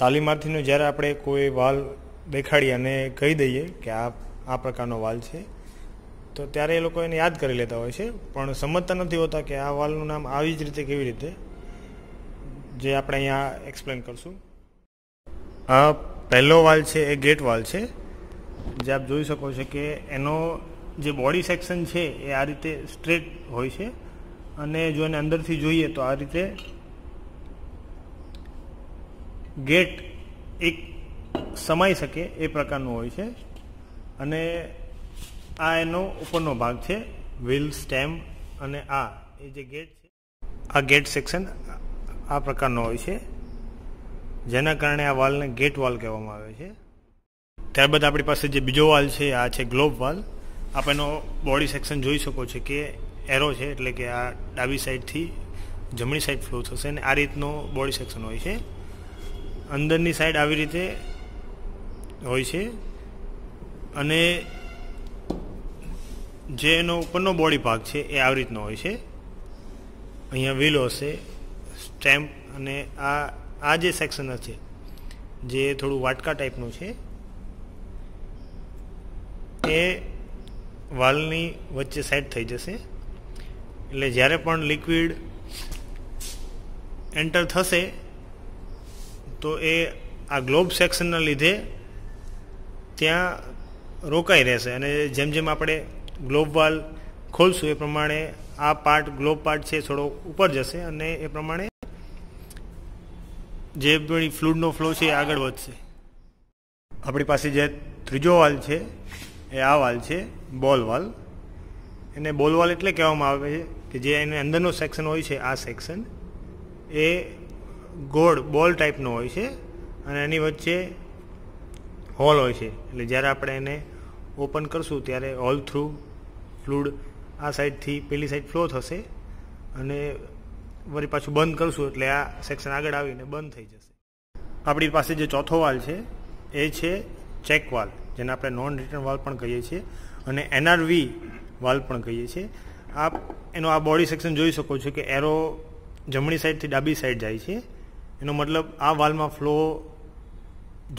તાલીમાર્થીનું જ્યારે આપણે કોઈ વાલ દેખાડી અને કહી દઈએ કે આ આ પ્રકારનો વાલ છે તો ત્યારે એ લોકો એને યાદ કરી લેતા હોય છે પણ સમજતા નથી હોતા કે આ વાલનું નામ આવી જ રીતે કેવી રીતે જે આપણે અહીંયા એક્સપ્લેન કરશું આ પહેલો વાલ છે એ ગેટ વાલ છે જે આપ જોઈ શકો છો કે એનો જે બોડી સેક્શન છે એ આ રીતે સ્ટ્રેટ હોય છે અને જો એને અંદરથી જોઈએ તો આ રીતે ગેટ એક સમાઈ શકે એ પ્રકારનું હોય છે અને આ એનો ઉપરનો ભાગ છે વ્હીલ સ્ટેમ અને આ એ જે ગેટ છે આ ગેટ સેક્શન આ પ્રકારનો હોય છે જેના કારણે આ વાલને ગેટ વાલ કહેવામાં આવે છે ત્યારબાદ આપણી પાસે જે બીજો વાલ છે આ છે ગ્લોબ વાલ આપ એનો બોડી સેક્શન જોઈ શકો છો કે એરો છે એટલે કે આ ડાબી સાઈડથી જમણી સાઈડ ફ્લો થશે અને આ રીતનો બોડી સેક્શન હોય છે અંદરની સાઈડ આવી રીતે હોય છે અને જે એનો ઉપરનો બોડી ભાગ છે એ આવી રીતનો હોય છે અહીંયા વ્હીલો હશે સ્ટેમ્પ અને આ આ જે સેક્શન છે જે થોડું વાટકા ટાઈપનું છે એ વાલની વચ્ચે સેટ થઈ જશે એટલે જ્યારે પણ લિક્વિડ એન્ટર થશે તો એ આ ગ્લોબ સેક્શનના લીધે ત્યાં રોકાઈ રહેશે અને જેમ જેમ આપણે ગ્લોબ વાલ ખોલશું એ પ્રમાણે આ પાર્ટ ગ્લોબ પાર્ટ છે થોડો ઉપર જશે અને એ પ્રમાણે જે ફ્લૂડનો ફ્લો છે એ આગળ વધશે આપણી પાસે જે ત્રીજો વાલ છે એ આ વાલ છે બોલ વાલ એને બોલ વાલ એટલે કહેવામાં આવે છે કે જે એની અંદરનો સેક્શન હોય છે આ સેક્શન એ ગોળ બોલ ટાઈપનો હોય છે અને એની વચ્ચે હોલ હોય છે એટલે જ્યારે આપણે એને ઓપન કરશું ત્યારે હોલ થ્રુ ફ્લૂડ આ સાઈડથી પેલી સાઈડ ફ્લો થશે અને વળી પાછું બંધ કરશું એટલે આ સેક્શન આગળ આવીને બંધ થઈ જશે આપણી પાસે જે ચોથો વાલ છે એ છે ચેક વાલ જેને આપણે નોન રિટર્ન વાલ પણ કહીએ છીએ અને એનઆરવી વાલ પણ કહીએ છીએ આપ એનો આ બોડી સેક્શન જોઈ શકો છો કે એરો જમણી સાઈડથી ડાબી સાઈડ જાય છે એનો મતલબ આ વાલમાં ફ્લો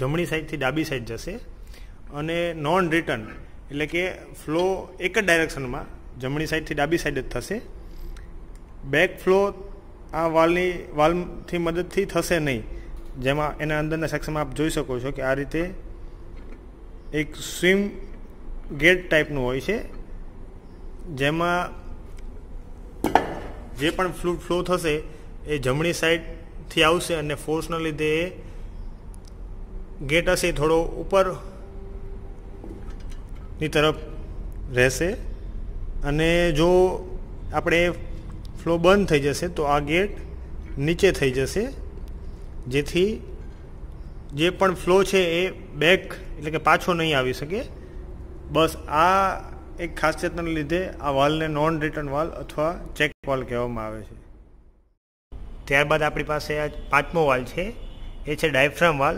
જમણી સાઈડથી ડાબી સાઈડ જશે અને નોન રિટર્ન એટલે કે ફ્લો એક જ ડાયરેક્શનમાં જમણી સાઈડથી ડાબી સાઈડ જ થશે બેક ફ્લો આ વાલની વાલથી મદદથી થશે નહીં જેમાં એના અંદરના સેક્શનમાં આપ જોઈ શકો છો કે આ રીતે એક સ્વિમ ગેટ ટાઈપનું હોય છે જેમાં જે પણ ફ્લૂ ફ્લો થશે એ જમણી સાઈડ થી આવશે અને ફોર્સના લીધે ગેટ હશે થોડો ઉપરની તરફ રહેશે અને જો આપણે ફ્લો બંધ થઈ જશે તો આ ગેટ નીચે થઈ જશે જેથી જે પણ ફ્લો છે એ બેક એટલે કે પાછો નહીં આવી શકે બસ આ એક ખાસિયતને લીધે આ વાલને નોન રિટર્ન વાલ અથવા ચેક વાલ કહેવામાં આવે છે ત્યારબાદ આપણી પાસે આ પાંચમો વાલ છે એ છે ડાયફ્રામ વાલ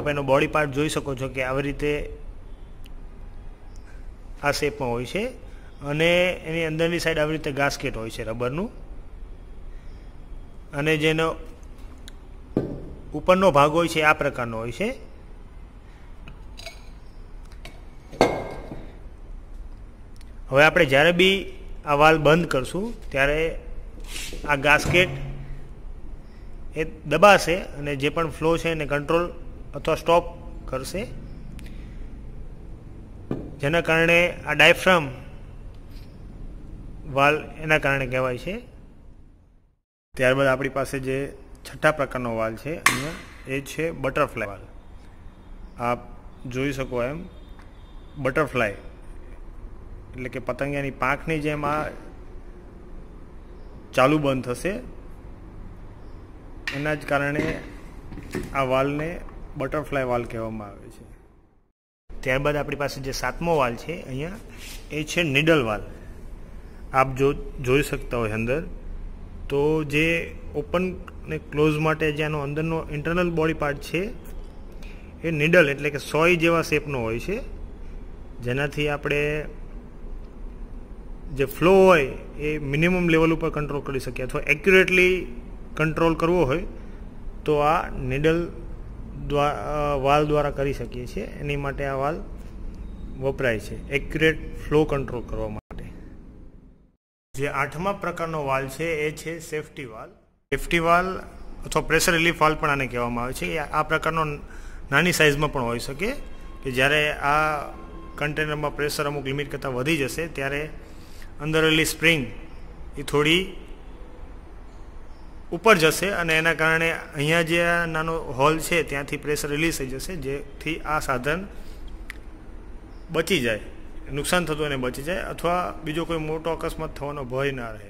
આપ એનો બોડી પાર્ટ જોઈ શકો છો કે આવી રીતે આ શેપમાં હોય છે અને એની અંદરની સાઈડ આવી રીતે ગાસ્કેટ હોય છે રબરનું અને જેનો ઉપરનો ભાગ હોય છે આ પ્રકારનો હોય છે હવે આપણે જ્યારે બી આ વાલ બંધ કરશું ત્યારે આ ગાસ્કેટ એ દબાશે અને જે પણ ફ્લો છે એને કંટ્રોલ અથવા સ્ટોપ કરશે જેના કારણે આ ડાયફ્રામ વાલ એના કારણે કહેવાય છે ત્યારબાદ આપણી પાસે જે છઠ્ઠા પ્રકારનો વાલ છે અહીંયા એ છે બટરફ્લાય વાલ આપ જોઈ શકો એમ બટરફ્લાય એટલે કે પતંગિયાની પાંખની જેમ આ ચાલુ બંધ થશે એના જ કારણે આ વાલને બટરફ્લાય વાલ કહેવામાં આવે છે ત્યારબાદ આપણી પાસે જે સાતમો વાલ છે અહીંયા એ છે નિડલ વાલ આપ જો જોઈ શકતા હોય અંદર તો જે ઓપન ને ક્લોઝ માટે જે આનો અંદરનો ઇન્ટરનલ બોડી પાર્ટ છે એ નિડલ એટલે કે સોય જેવા શેપનો હોય છે જેનાથી આપણે જે ફ્લો હોય એ મિનિમમ લેવલ ઉપર કંટ્રોલ કરી શકીએ અથવા એક્યુરેટલી કંટ્રોલ કરવો હોય તો આ નિડલ વાલ દ્વારા કરી શકીએ છીએ એની માટે આ વાલ વપરાય છે એક્યુરેટ ફ્લો કંટ્રોલ કરવા માટે જે આઠમા પ્રકારનો વાલ છે એ છે સેફટી વાલ સેફટી વાલ અથવા પ્રેશર રિલીફ વાલ પણ આને કહેવામાં આવે છે એ આ પ્રકારનો નાની સાઇઝમાં પણ હોઈ શકે કે જ્યારે આ કન્ટેનરમાં પ્રેશર અમુક લિમિટ કરતાં વધી જશે ત્યારે અંદર રહેલી સ્પ્રિંગ એ થોડી ઉપર જશે અને એના કારણે અહીંયા જે આ નાનો હોલ છે ત્યાંથી પ્રેશર રિલીઝ થઈ જશે જેથી આ સાધન બચી જાય નુકસાન થતું એને બચી જાય અથવા બીજો કોઈ મોટો અકસ્માત થવાનો ભય ના રહે